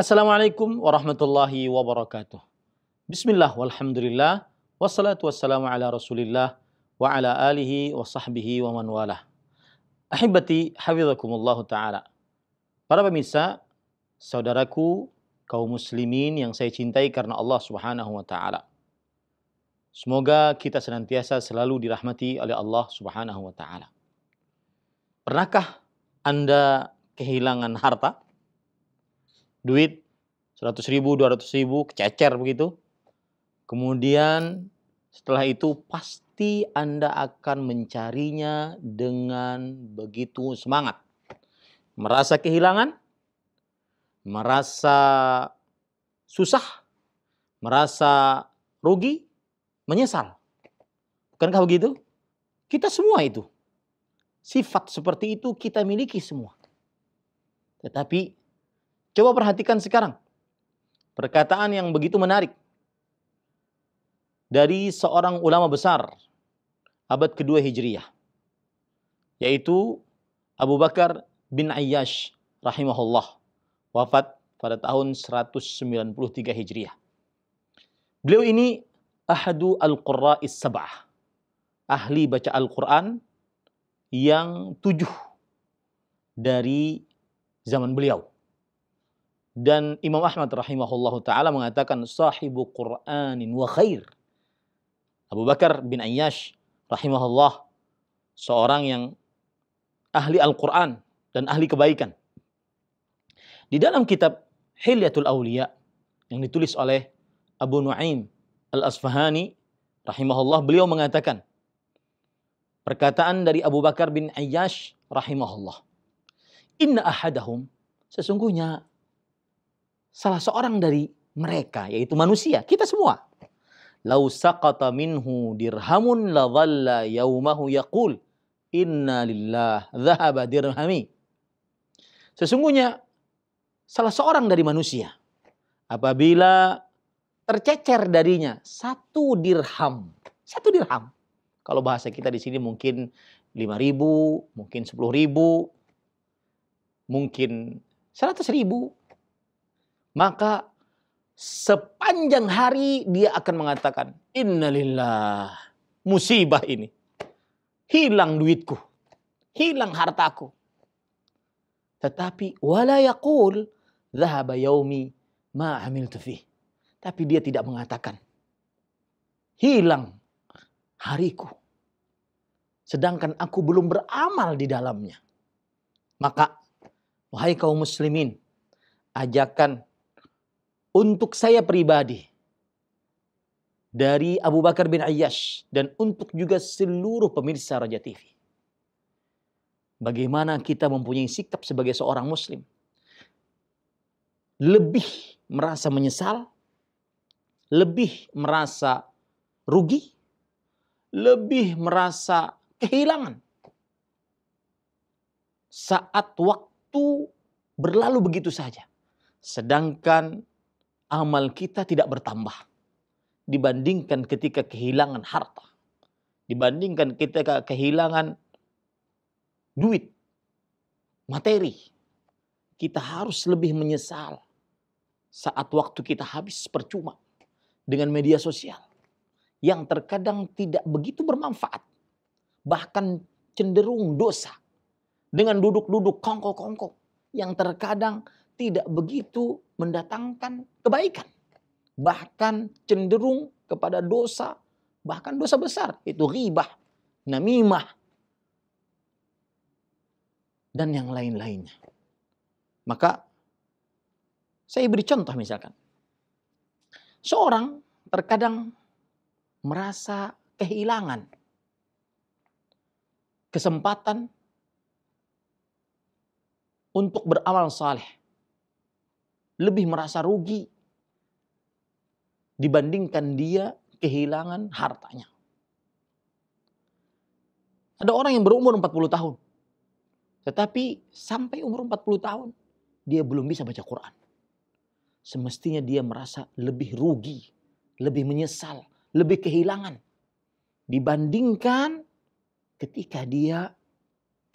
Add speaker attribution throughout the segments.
Speaker 1: Assalamualaikum warahmatullahi wabarakatuh. Bismillah walhamdulillah wassalatu wassalamu ala rasulillah wa ala alihi wa sahbihi wa man walah. Ahibati hafizakumullah ta'ala. Para pemirsa, saudaraku, kaum muslimin yang saya cintai karena Allah subhanahu wa ta'ala. Semoga kita senantiasa selalu dirahmati oleh Allah subhanahu wa ta'ala. Pernahkah Anda kehilangan harta? duit 100 ribu, 200 ribu, kececer begitu. Kemudian setelah itu pasti Anda akan mencarinya dengan begitu semangat. Merasa kehilangan, merasa susah, merasa rugi, menyesal. Bukankah begitu? Kita semua itu. Sifat seperti itu kita miliki semua. Tetapi Coba perhatikan sekarang perkataan yang begitu menarik dari seorang ulama besar abad kedua hijriah yaitu Abu Bakar bin Ayyash rahimahullah wafat pada tahun 193 Hijriah. Beliau ini ahadu al-qurra'is sab'ah. Ahli baca Al-Quran yang tujuh dari zaman beliau. Dan Imam Ahmad rahimahullahu taala mengatakan sahibu Qur'anin wa khair. Abu Bakar bin Ayyash rahimahullah seorang yang ahli Al-Qur'an dan ahli kebaikan. Di dalam kitab Hilyatul Aulia yang ditulis oleh Abu Nuaim Al-Asfahani rahimahullah beliau mengatakan perkataan dari Abu Bakar bin Ayyash rahimahullah. Inna ahadahum sesungguhnya salah seorang dari mereka yaitu manusia, kita semua. Lau saqata minhu dirhamun la dhalla yaumahu yaqul inna lillah dhahaba dirhami. Sesungguhnya salah seorang dari manusia apabila tercecer darinya satu dirham, satu dirham. Kalau bahasa kita di sini mungkin lima ribu, mungkin sepuluh ribu, mungkin seratus ribu, maka sepanjang hari dia akan mengatakan, Innalillah, musibah ini. Hilang duitku, hilang hartaku. Tetapi wala yaqul dhahaba yaumi ma amiltu Tapi dia tidak mengatakan hilang hariku. Sedangkan aku belum beramal di dalamnya. Maka wahai kaum muslimin, ajakan untuk saya pribadi dari Abu Bakar bin Ayyash dan untuk juga seluruh pemirsa Raja TV. Bagaimana kita mempunyai sikap sebagai seorang muslim lebih merasa menyesal, lebih merasa rugi, lebih merasa kehilangan saat waktu berlalu begitu saja. Sedangkan amal kita tidak bertambah dibandingkan ketika kehilangan harta, dibandingkan ketika kehilangan duit, materi. Kita harus lebih menyesal saat waktu kita habis percuma dengan media sosial yang terkadang tidak begitu bermanfaat, bahkan cenderung dosa dengan duduk-duduk kongko-kongko yang terkadang tidak begitu mendatangkan kebaikan. Bahkan cenderung kepada dosa, bahkan dosa besar. Itu ribah, namimah, dan yang lain-lainnya. Maka saya beri contoh misalkan. Seorang terkadang merasa kehilangan kesempatan untuk beramal saleh lebih merasa rugi dibandingkan dia kehilangan hartanya. Ada orang yang berumur 40 tahun. Tetapi sampai umur 40 tahun dia belum bisa baca Quran. Semestinya dia merasa lebih rugi, lebih menyesal, lebih kehilangan dibandingkan ketika dia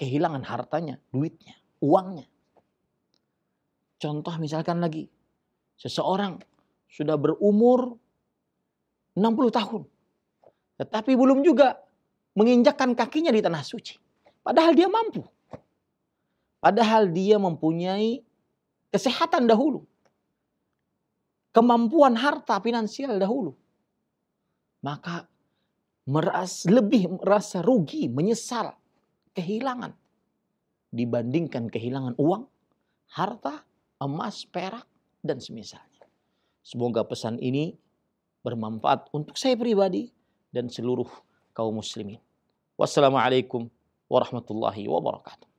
Speaker 1: kehilangan hartanya, duitnya, uangnya. Contoh misalkan lagi, seseorang sudah berumur 60 tahun. Tetapi belum juga menginjakkan kakinya di tanah suci. Padahal dia mampu. Padahal dia mempunyai kesehatan dahulu. Kemampuan harta finansial dahulu. Maka meras, lebih merasa rugi, menyesal, kehilangan. Dibandingkan kehilangan uang, harta, emas, perak, dan semisalnya. Semoga pesan ini bermanfaat untuk saya pribadi dan seluruh kaum muslimin. Wassalamualaikum warahmatullahi wabarakatuh.